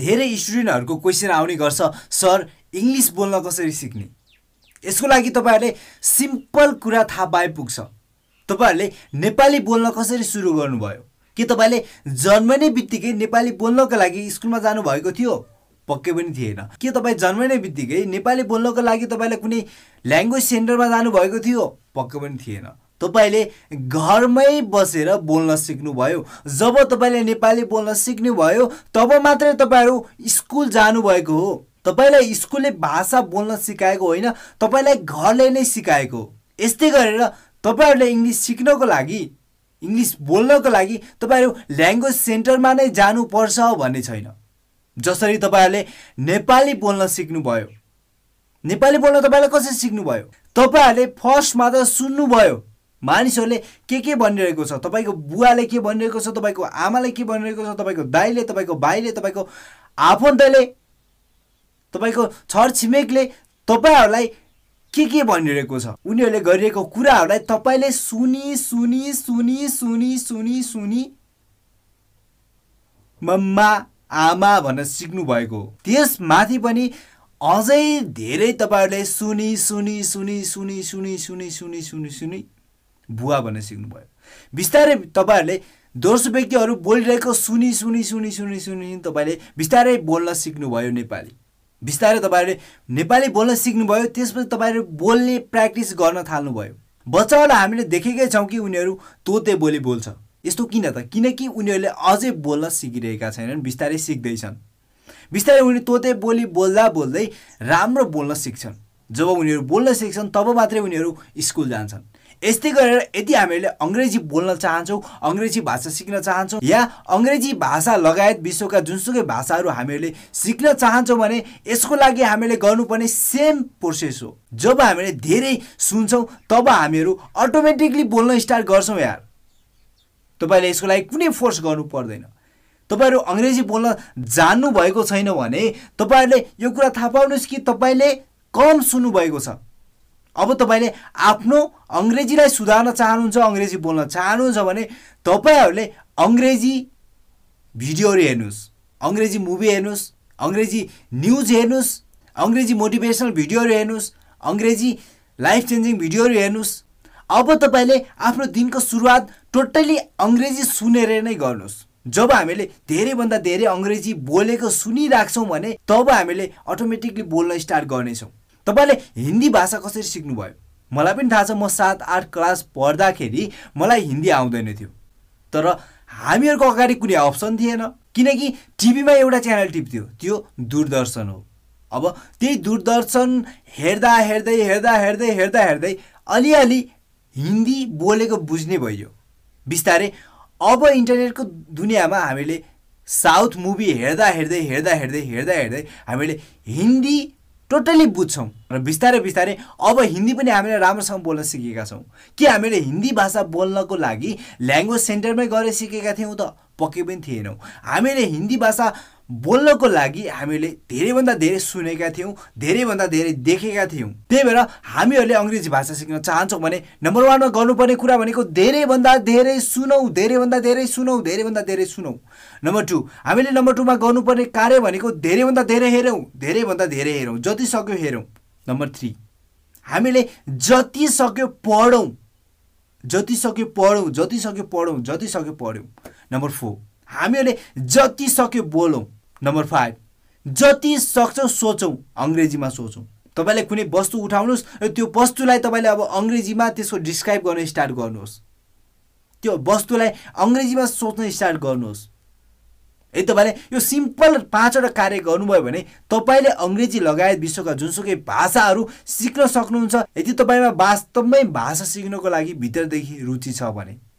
धेरै स्टुडेन्टहरूको क्वेसन आउने गर्छ सर इङ्ग्लिस बोल्न कसरी सिक्ने यसको लागि तपाईँहरूले सिम्पल कुरा थाहा पाइपुग्छ तपाईँहरूले नेपाली बोल्न कसरी सुरु गर्नुभयो के तपाईँले जन्मने बित्तिकै नेपाली बोल्नको लागि स्कुलमा जानुभएको थियो पक्कै पनि थिएन के तपाईँ जन्मने बित्तिकै नेपाली बोल्नको लागि तपाईँले कुनै ल्याङ्ग्वेज सेन्टरमा जानुभएको थियो पक्कै पनि थिएन तपाईँले घरमै बसेर बोल्न सिक्नुभयो जब तपाईँले नेपाली बोल्न सिक्नुभयो तब मात्रै तपाईँहरू स्कुल जानुभएको हो तपाईँलाई स्कुलले भाषा बोल्न सिकाएको होइन तपाईँलाई घरले नै सिकाएको हो यस्तै गरेर तपाईँहरूले इङ्ग्लिस सिक्नको लागि इङ्ग्लिस बोल्नको लागि तपाईँहरू ल्याङ्ग्वेज सेन्टरमा नै जानुपर्छ भन्ने छैन जसरी तपाईँहरूले नेपाली बोल्न सिक्नुभयो नेपाली बोल्न तपाईँलाई कसरी सिक्नुभयो तपाईँहरूले फर्स्टमा त सुन्नुभयो मानिसहरूले के के भनिरहेको छ तपाईँको बुवाले के भनिरहेको छ तपाईँको आमाले के भनिरहेको छ तपाईँको दाईले तपाईँको भाइले तपाईँको आफन्तले तपाईँको छरछिमेकले तपाईँहरूलाई के के भनिरहेको छ उनीहरूले गरिरहेको कुराहरूलाई तपाईँले सुनि सुनि सुनि सुनि सुनि सुनि मम्मा आमा भनेर सिक्नुभएको भएको त्यसमाथि पनि अझै धेरै तपाईँहरूले सुनि सुनि सुनि सुनि सुनि सुनि सुनि सुनि सुनि बुवा भनेर सिक्नुभयो बिस्तारै तपाईँहरूले दोस्रो व्यक्तिहरू बोलिरहेको सुनि सुनि सुनि सुनि सुनि तपाईँले बिस्तारै बोल्न सिक्नुभयो नेपाली बिस्तारै तपाईँहरूले नेपाली बोल्न सिक्नुभयो त्यसपछि तपाईँहरू बोल्ने प्र्याक्टिस गर्न थाल्नुभयो बच्चाहरूलाई हामीले देखेकै छौँ कि उनीहरू तोते बोली बोल्छ यस्तो किन त किनकि उनीहरूले अझै बोल्न सिकिरहेका छैनन् बिस्तारै सिक्दैछन् बिस्तारै उनी तोते बोली बोल्दा बोल्दै राम्रो बोल्न सिक्छन् जब उनीहरू बोल्न सिक्छन् तब मात्रै उनीहरू स्कुल जान्छन् यस्तै गरेर यदि हामीहरूले अङ्ग्रेजी बोल्न चाहन्छौँ अङ्ग्रेजी भाषा सिक्न चाहन्छौँ या अङ्ग्रेजी भाषा लगायत विश्वका जुनसुकै भाषाहरू हामीहरूले सिक्न चाहन्छौँ भने यसको लागि हामीले गर्नुपर्ने सेम प्रोसेस हो जब हामीले धेरै सुन्छौँ तब हामीहरू अटोमेटिकली बोल्न स्टार्ट गर्छौँ यार तपाईँले यसको लागि कुनै फोर्स गर्नु पर्दैन तपाईँहरू अङ्ग्रेजी बोल्न जान्नुभएको छैन भने तपाईँहरूले यो कुरा थाहा पाउनुहोस् कि तपाईँले कम सुन्नुभएको छ अब तपाईँले आफ्नो अङ्ग्रेजीलाई सुधार्न चाहनुहुन्छ अङ्ग्रेजी बोल्न चाहनुहुन्छ भने तपाईँहरूले अङ्ग्रेजी भिडियोहरू हेर्नुहोस् अङ्ग्रेजी मुभी हेर्नुहोस् अङ्ग्रेजी न्युज हेर्नुहोस् अङ्ग्रेजी मोटिभेसनल भिडियोहरू हेर्नुहोस् अङ्ग्रेजी लाइफ चेन्जिङ भिडियोहरू हेर्नुहोस् अब तपाईँले आफ्नो दिनको सुरुवात टोटल्ली अङ्ग्रेजी सुनेर नै गर्नुहोस् जब हामीले धेरैभन्दा धेरै अङ्ग्रेजी बोलेको सुनिराख्छौँ भने तब हामीले अटोमेटिकली बोल्न स्टार्ट गर्नेछौँ तपाईँले हिन्दी भाषा कसरी सिक्नुभयो मलाई पनि थाहा छ म सात आठ क्लास पढ्दाखेरि मलाई हिन्दी आउँदैन थियो तर हामीहरूको अगाडि कुनै अप्सन थिएन किनकि टिभीमा एउटा च्यानल टिप्थ्यो त्यो दूरदर्शन हो अब त्यही दूरदर्शन हेर्दा हेर्दै हेर्दा हेर्दै हेर्दा हेर्दै अलिअलि हिन्दी बोलेको बुझ्ने भइयो बिस्तारै अब इन्टरनेटको दुनियाँमा हामीले साउथ मुभी हेर्दा हेर्दै हेर्दा हेर्दै हेर्दा हेर्दै हामीले हिन्दी टोटल्ली बुझ्छौँ र बिस्तारै बिस्तारै अब हिन्दी पनि हामीले राम्रोसँग बोल्न सिकेका छौँ के हामीले हिन्दी भाषा बोल्नको लागि ल्याङ्ग्वेज सेन्टरमै गएर सिकेका थियौँ त पक्कै पनि थिएनौँ हामीले हिन्दी भाषा बोल्नको लागि हामीले धेरैभन्दा धेरै सुनेका थियौँ धेरैभन्दा धेरै देखेका थियौँ त्यही भएर हामीहरूले अङ्ग्रेजी भाषा सिक्न चाहन्छौँ भने नम्बर वानमा गर्नुपर्ने कुरा भनेको धेरैभन्दा धेरै सुनौँ धेरैभन्दा धेरै सुनौँ धेरैभन्दा धेरै सुनौँ नम्बर टू हामीले नम्बर टूमा गर्नुपर्ने कार्य भनेको धेरैभन्दा धेरै हेरौँ धेरैभन्दा धेरै हेरौँ जति सक्यो हेरौँ नम्बर थ्री हामीले जति सक्यो पढौँ जति सक्यो पढौँ जति सक्यो पढौँ जति सक्यो पढ्यौँ नम्बर फोर हामीहरूले जति सक्यो बोलौँ नम्बर फाइभ जति सक्छौँ सोचौँ अङ्ग्रेजीमा सोचौँ तपाईँले कुनै वस्तु उठाउनुहोस् र त्यो वस्तुलाई तपाईँले अब अङ्ग्रेजीमा त्यसको डिस्क्राइब गर्न स्टार्ट गर्नुहोस् त्यो वस्तुलाई अङ्ग्रेजीमा सोच्न स्टार्ट गर्नुहोस् यदि तपाईँले यो सिम्पल पाँचवटा कार्य गर्नुभयो भने तपाईँले अङ्ग्रेजी लगायत विश्वका जुनसुकै भाषाहरू सिक्न सक्नुहुन्छ यदि तपाईँमा वास्तवमै भाषा सिक्नको लागि भित्रदेखि रुचि छ भने